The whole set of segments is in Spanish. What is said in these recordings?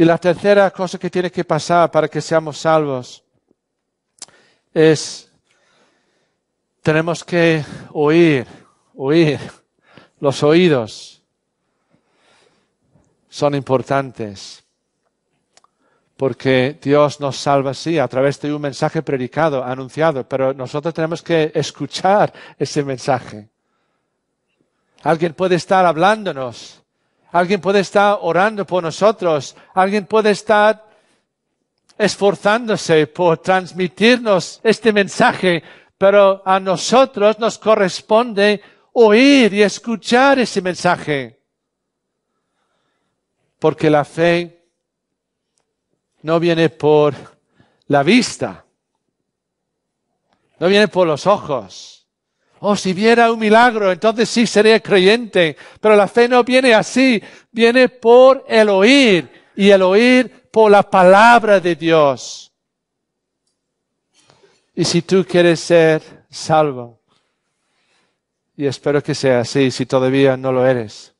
Y la tercera cosa que tiene que pasar para que seamos salvos es, tenemos que oír, oír. Los oídos son importantes porque Dios nos salva así a través de un mensaje predicado, anunciado, pero nosotros tenemos que escuchar ese mensaje. Alguien puede estar hablándonos Alguien puede estar orando por nosotros. Alguien puede estar esforzándose por transmitirnos este mensaje, pero a nosotros nos corresponde oír y escuchar ese mensaje. Porque la fe no viene por la vista, no viene por los ojos, Oh, si viera un milagro, entonces sí sería creyente. Pero la fe no viene así, viene por el oír y el oír por la palabra de Dios. Y si tú quieres ser salvo, y espero que sea así si todavía no lo eres,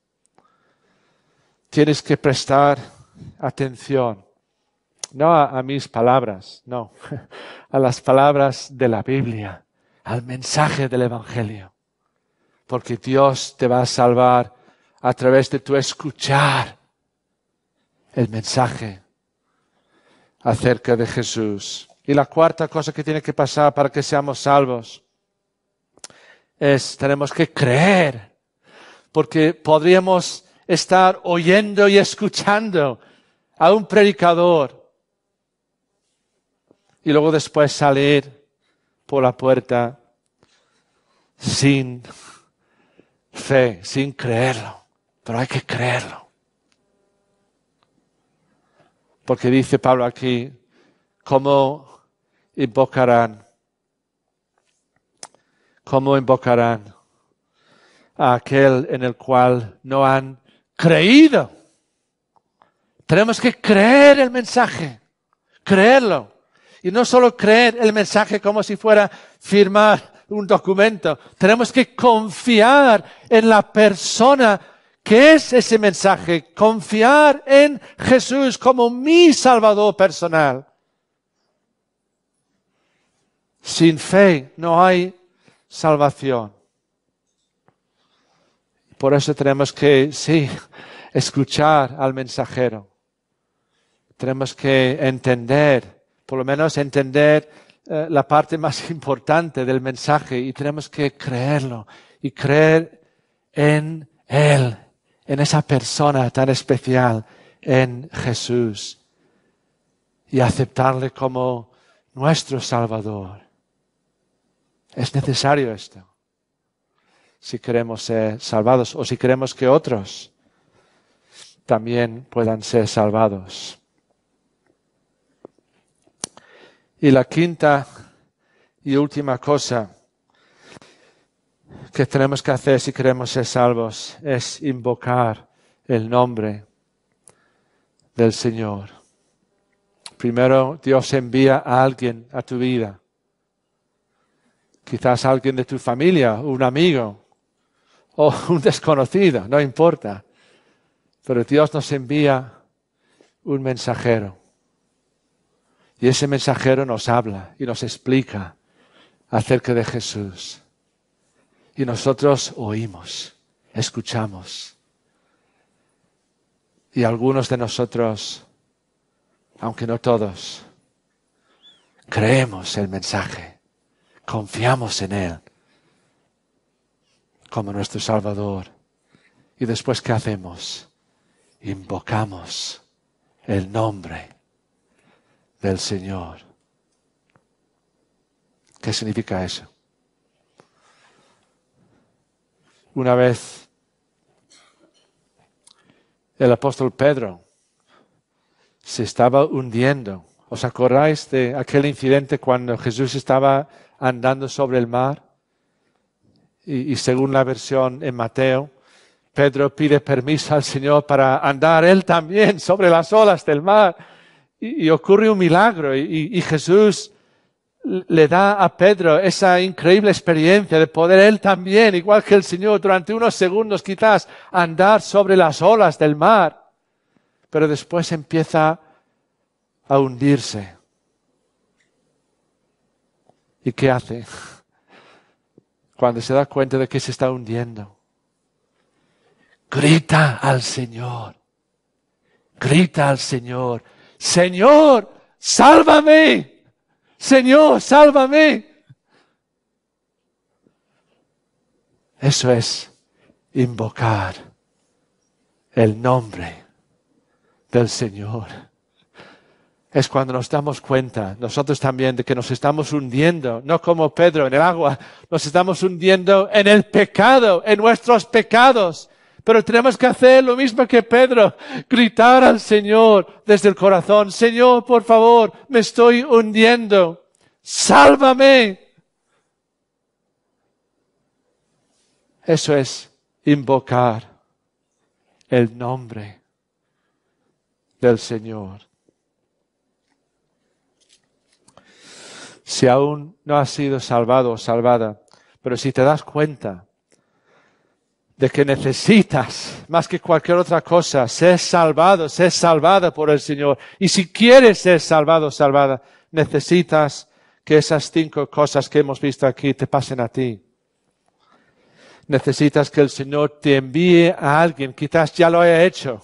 tienes que prestar atención, no a, a mis palabras, no, a las palabras de la Biblia al mensaje del Evangelio. Porque Dios te va a salvar a través de tu escuchar el mensaje acerca de Jesús. Y la cuarta cosa que tiene que pasar para que seamos salvos es tenemos que creer, porque podríamos estar oyendo y escuchando a un predicador y luego después salir por la puerta sin fe, sin creerlo. Pero hay que creerlo. Porque dice Pablo aquí, ¿cómo invocarán? ¿Cómo invocarán a aquel en el cual no han creído? Tenemos que creer el mensaje, creerlo. Y no solo creer el mensaje como si fuera firmar un documento. Tenemos que confiar en la persona que es ese mensaje. Confiar en Jesús como mi Salvador personal. Sin fe no hay salvación. Por eso tenemos que, sí, escuchar al mensajero. Tenemos que entender por lo menos entender eh, la parte más importante del mensaje y tenemos que creerlo y creer en Él, en esa persona tan especial, en Jesús y aceptarle como nuestro Salvador. Es necesario esto si queremos ser salvados o si queremos que otros también puedan ser salvados. Y la quinta y última cosa que tenemos que hacer si queremos ser salvos es invocar el nombre del Señor. Primero Dios envía a alguien a tu vida. Quizás alguien de tu familia, un amigo o un desconocido, no importa. Pero Dios nos envía un mensajero. Y ese mensajero nos habla y nos explica acerca de Jesús. Y nosotros oímos, escuchamos. Y algunos de nosotros, aunque no todos, creemos el mensaje, confiamos en Él como nuestro Salvador. ¿Y después qué hacemos? Invocamos el nombre del Señor. ¿Qué significa eso? Una vez el apóstol Pedro se estaba hundiendo. ¿Os acordáis de aquel incidente cuando Jesús estaba andando sobre el mar? Y, según la versión en Mateo, Pedro pide permiso al Señor para andar él también sobre las olas del mar y, ocurre un milagro y, y Jesús le da a Pedro esa increíble experiencia de poder él también, igual que el Señor, durante unos segundos quizás andar sobre las olas del mar, pero después empieza a hundirse. ¿Y qué hace? Cuando se da cuenta de que se está hundiendo, grita al Señor, grita al Señor Señor, sálvame. Señor, sálvame. Eso es invocar el nombre del Señor. Es cuando nos damos cuenta, nosotros también, de que nos estamos hundiendo, no como Pedro en el agua, nos estamos hundiendo en el pecado, en nuestros pecados. Pero tenemos que hacer lo mismo que Pedro, gritar al Señor desde el corazón, Señor, por favor, me estoy hundiendo, sálvame. Eso es invocar el nombre del Señor. Si aún no has sido salvado o salvada, pero si te das cuenta de que necesitas más que cualquier otra cosa ser salvado, ser salvada por el Señor. Y si quieres ser salvado, salvada, necesitas que esas cinco cosas que hemos visto aquí te pasen a ti. Necesitas que el Señor te envíe a alguien, quizás ya lo haya hecho.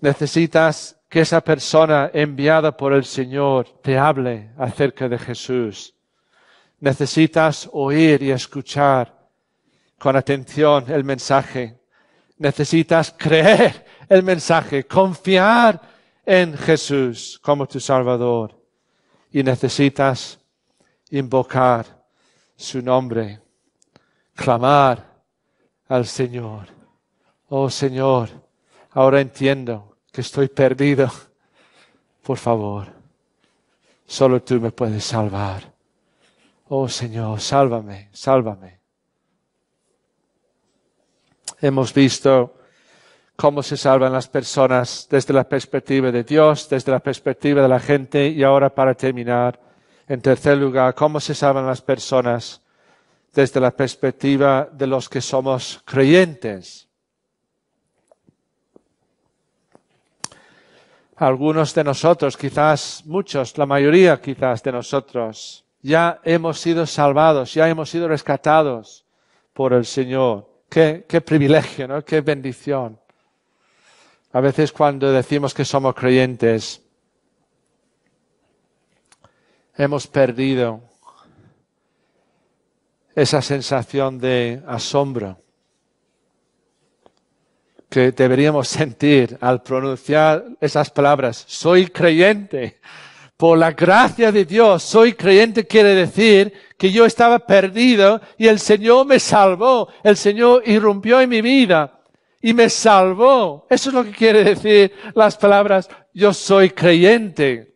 Necesitas que esa persona enviada por el Señor te hable acerca de Jesús Necesitas oír y escuchar con atención el mensaje. Necesitas creer el mensaje, confiar en Jesús como tu Salvador. Y necesitas invocar su nombre, clamar al Señor. Oh Señor, ahora entiendo que estoy perdido. Por favor, solo tú me puedes salvar. Oh Señor, sálvame, sálvame. Hemos visto cómo se salvan las personas desde la perspectiva de Dios, desde la perspectiva de la gente y ahora para terminar, en tercer lugar, cómo se salvan las personas desde la perspectiva de los que somos creyentes. Algunos de nosotros, quizás muchos, la mayoría quizás de nosotros, ya hemos sido salvados, ya hemos sido rescatados por el Señor. Qué, privilegio, ¿no? Qué bendición. A veces cuando decimos que somos creyentes, hemos perdido esa sensación de asombro que deberíamos sentir al pronunciar esas palabras. Soy creyente por la gracia de Dios, soy creyente quiere decir que yo estaba perdido y el Señor me salvó, el Señor irrumpió en mi vida y me salvó. Eso es lo que quiere decir las palabras yo soy creyente.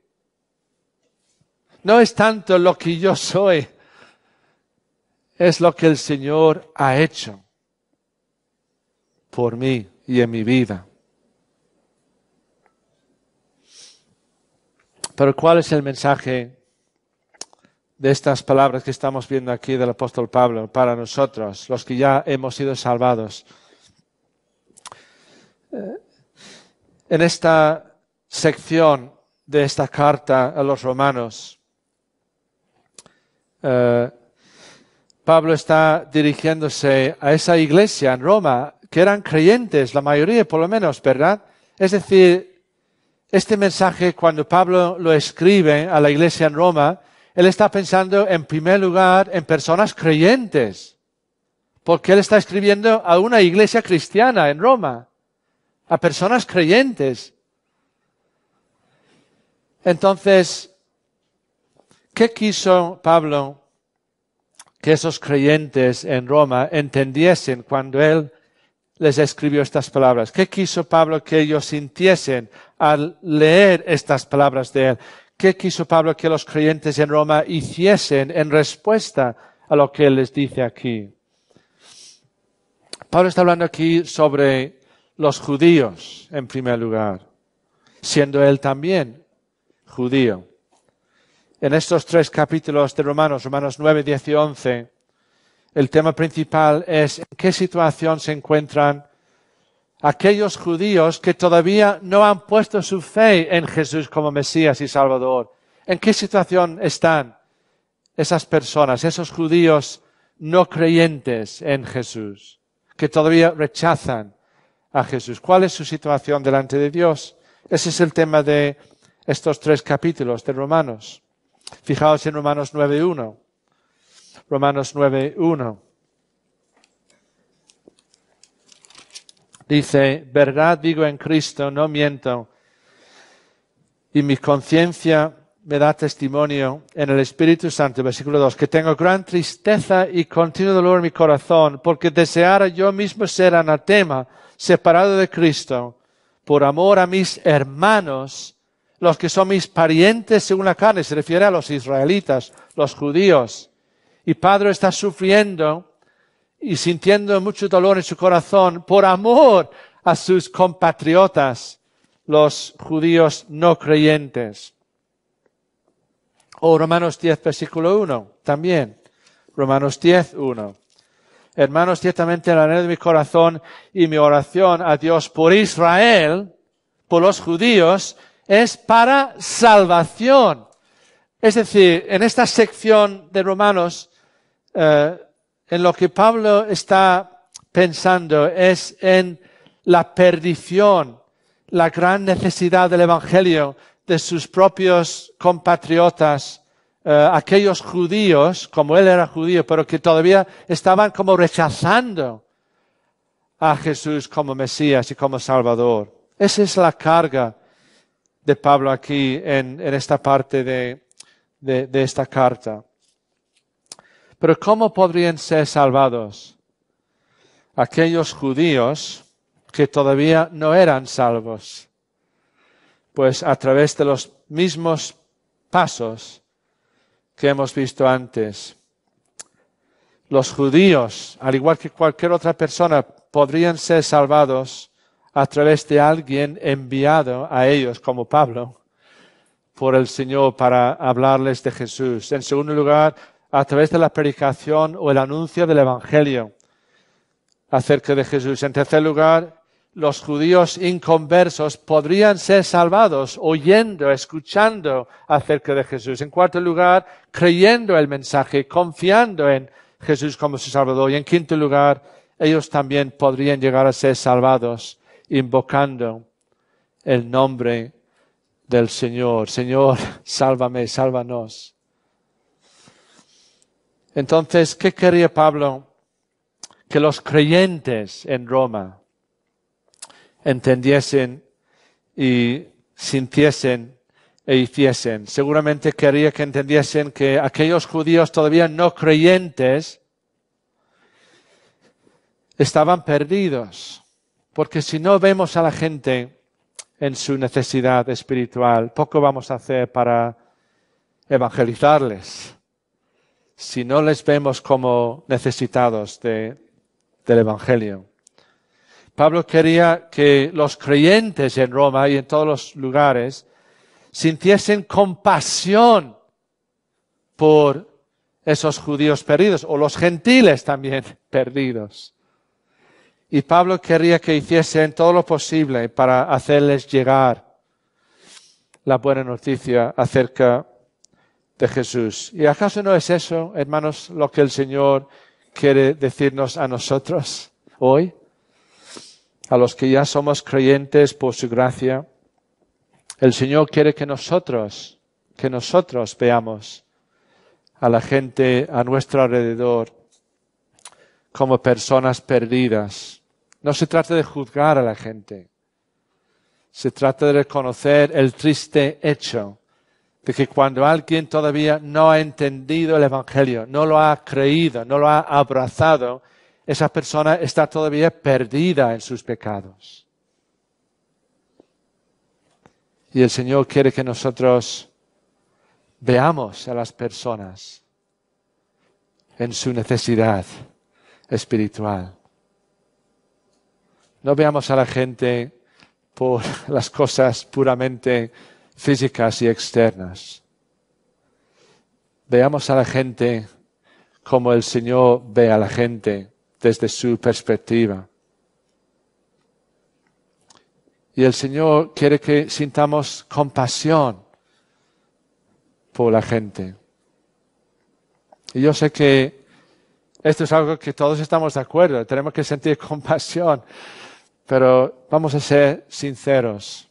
No es tanto lo que yo soy, es lo que el Señor ha hecho por mí y en mi vida. Pero ¿cuál es el mensaje de estas palabras que estamos viendo aquí del apóstol Pablo para nosotros, los que ya hemos sido salvados? Eh, en esta sección de esta carta a los romanos, eh, Pablo está dirigiéndose a esa iglesia en Roma, que eran creyentes, la mayoría por lo menos, ¿verdad? Es decir, este mensaje, cuando Pablo lo escribe a la iglesia en Roma, él está pensando en primer lugar en personas creyentes, porque él está escribiendo a una iglesia cristiana en Roma, a personas creyentes. Entonces, ¿qué quiso Pablo que esos creyentes en Roma entendiesen cuando él les escribió estas palabras. ¿Qué quiso Pablo que ellos sintiesen al leer estas palabras de él? ¿Qué quiso Pablo que los creyentes en Roma hiciesen en respuesta a lo que él les dice aquí? Pablo está hablando aquí sobre los judíos, en primer lugar, siendo él también judío. En estos tres capítulos de Romanos, Romanos 9, 10 y 11, el tema principal es en qué situación se encuentran aquellos judíos que todavía no han puesto su fe en Jesús como Mesías y Salvador. ¿En qué situación están esas personas, esos judíos no creyentes en Jesús, que todavía rechazan a Jesús? ¿Cuál es su situación delante de Dios? Ese es el tema de estos tres capítulos de Romanos. Fijaos en Romanos 9.1. Romanos 9.1. Dice, verdad digo en Cristo, no miento, y mi conciencia me da testimonio en el Espíritu Santo, versículo 2, que tengo gran tristeza y continuo dolor en mi corazón, porque deseara yo mismo ser anatema, separado de Cristo, por amor a mis hermanos, los que son mis parientes según la carne, se refiere a los israelitas, los judíos, y Padre está sufriendo y sintiendo mucho dolor en su corazón por amor a sus compatriotas, los judíos no creyentes. O Romanos 10, versículo 1, también. Romanos 10, 1. Hermanos, ciertamente el anhelo de mi corazón y mi oración a Dios por Israel, por los judíos, es para salvación. Es decir, en esta sección de Romanos eh, en lo que Pablo está pensando es en la perdición, la gran necesidad del Evangelio de sus propios compatriotas, eh, aquellos judíos, como él era judío, pero que todavía estaban como rechazando a Jesús como Mesías y como Salvador. Esa es la carga de Pablo aquí en, esta parte de esta carta. Pero ¿cómo podrían ser salvados? Aquellos judíos que todavía no eran salvos, pues a través de los mismos pasos que hemos visto antes. Los judíos, al igual que cualquier otra persona, podrían ser salvados a través de alguien enviado a ellos, como Pablo, por el Señor para hablarles de Jesús. En segundo lugar, a través de la predicación o el anuncio del Evangelio acerca de Jesús. En tercer lugar, los judíos inconversos podrían ser salvados oyendo, escuchando acerca de Jesús. En cuarto lugar, creyendo el mensaje, confiando en Jesús como su Salvador. Y en quinto lugar, ellos también podrían llegar a ser salvados invocando el nombre del Señor. Señor, sálvame, sálvanos. Entonces, ¿qué quería Pablo? Que los creyentes en Roma entendiesen y sintiesen e hiciesen. Seguramente quería que entendiesen que aquellos judíos todavía no creyentes estaban perdidos, porque si no vemos a la gente en su necesidad espiritual, poco vamos a hacer para evangelizarles si no les vemos como necesitados del Evangelio. Pablo quería que los creyentes en Roma y en todos los lugares sintiesen compasión por esos judíos perdidos o los gentiles también perdidos. Y Pablo quería que hiciesen todo lo posible para hacerles llegar la buena noticia acerca de Jesús. ¿Y acaso no es eso, hermanos, lo que el Señor quiere decirnos a nosotros hoy? A los que ya somos creyentes por su gracia. El Señor quiere que nosotros, que nosotros veamos a la gente a nuestro alrededor como personas perdidas. No se trata de juzgar a la gente. Se trata de reconocer el triste hecho de que cuando alguien todavía no ha entendido el Evangelio, no lo ha creído, no lo ha abrazado, esa persona está todavía perdida en sus pecados. Y el Señor quiere que nosotros veamos a las personas en su necesidad espiritual. No veamos a la gente por las cosas puramente físicas y externas. Veamos a la gente como el Señor ve a la gente desde su perspectiva. Y el Señor quiere que sintamos compasión por la gente. Y yo sé que esto es algo que todos estamos de acuerdo, tenemos que sentir compasión, pero vamos a ser sinceros.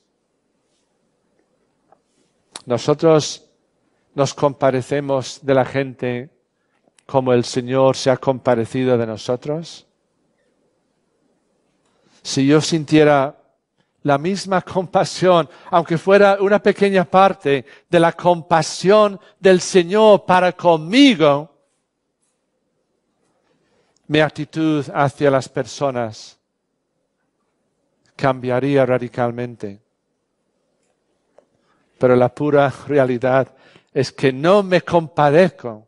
Nosotros nos comparecemos de la gente como el Señor se ha comparecido de nosotros. Si yo sintiera la misma compasión, aunque fuera una pequeña parte de la compasión del Señor para conmigo, mi actitud hacia las personas cambiaría radicalmente pero la pura realidad es que no me compadezco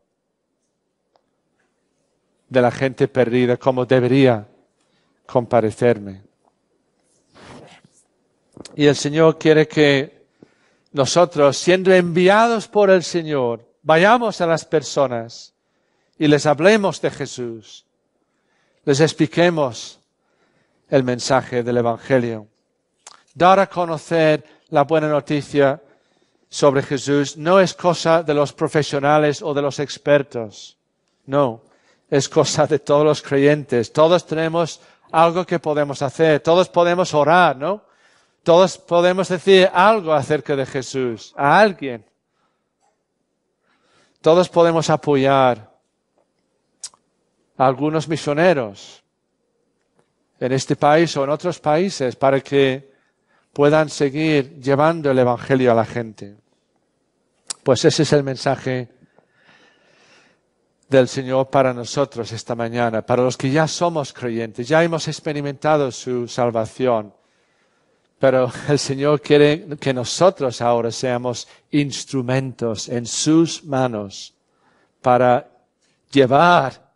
de la gente perdida como debería comparecerme. Y el Señor quiere que nosotros, siendo enviados por el Señor, vayamos a las personas y les hablemos de Jesús, les expliquemos el mensaje del Evangelio, dar a conocer la buena noticia sobre Jesús no es cosa de los profesionales o de los expertos. No, es cosa de todos los creyentes. Todos tenemos algo que podemos hacer. Todos podemos orar, ¿no? Todos podemos decir algo acerca de Jesús a alguien. Todos podemos apoyar a algunos misioneros en este país o en otros países para que puedan seguir llevando el Evangelio a la gente. Pues ese es el mensaje del Señor para nosotros esta mañana, para los que ya somos creyentes, ya hemos experimentado su salvación, pero el Señor quiere que nosotros ahora seamos instrumentos en sus manos para llevar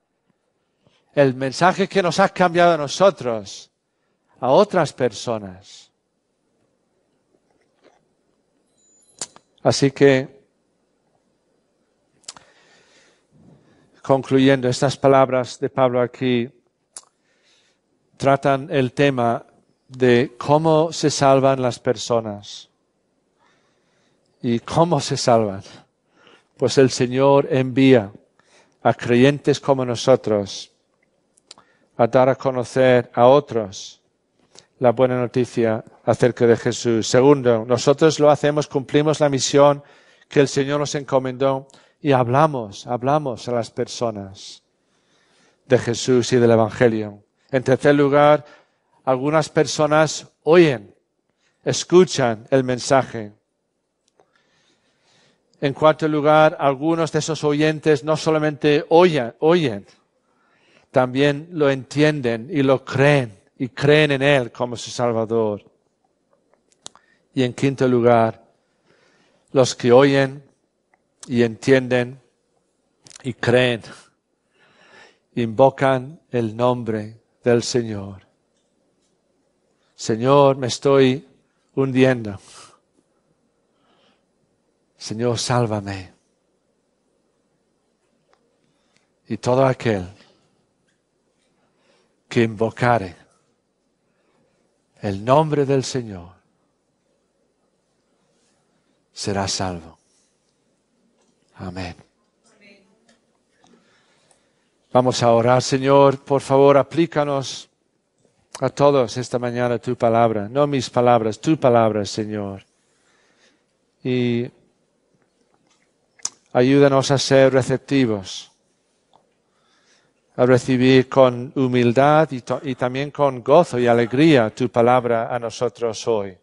el mensaje que nos ha cambiado a nosotros a otras personas. Así que, concluyendo estas palabras de Pablo aquí, tratan el tema de cómo se salvan las personas. ¿Y cómo se salvan? Pues el Señor envía a creyentes como nosotros a dar a conocer a otros la buena noticia acerca de Jesús. Segundo, nosotros lo hacemos, cumplimos la misión que el Señor nos encomendó y hablamos, hablamos a las personas de Jesús y del Evangelio. En tercer lugar, algunas personas oyen, escuchan el mensaje. En cuarto lugar, algunos de esos oyentes no solamente oyen, oyen, también lo entienden y lo creen y creen en Él como su Salvador. Y en quinto lugar, los que oyen y entienden y creen, invocan el nombre del Señor. Señor, me estoy hundiendo. Señor, sálvame. Y todo aquel que invocare el nombre del Señor será salvo. Amén. Vamos a orar, Señor. Por favor, aplícanos a todos esta mañana tu palabra. No mis palabras, tu palabra, Señor. Y ayúdanos a ser receptivos, a recibir con humildad y, y también con gozo y alegría tu palabra a nosotros hoy.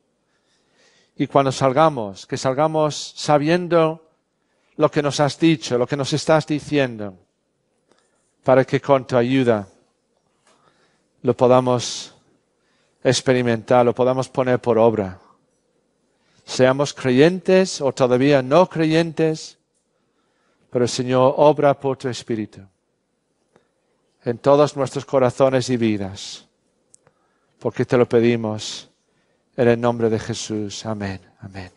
Y cuando salgamos, que salgamos sabiendo lo que nos has dicho, lo que nos estás diciendo, para que con tu ayuda lo podamos experimentar, lo podamos poner por obra. Seamos creyentes o todavía no creyentes, pero Señor, obra por tu Espíritu en todos nuestros corazones y vidas, porque te lo pedimos en el nombre de Jesús. Amén. Amén.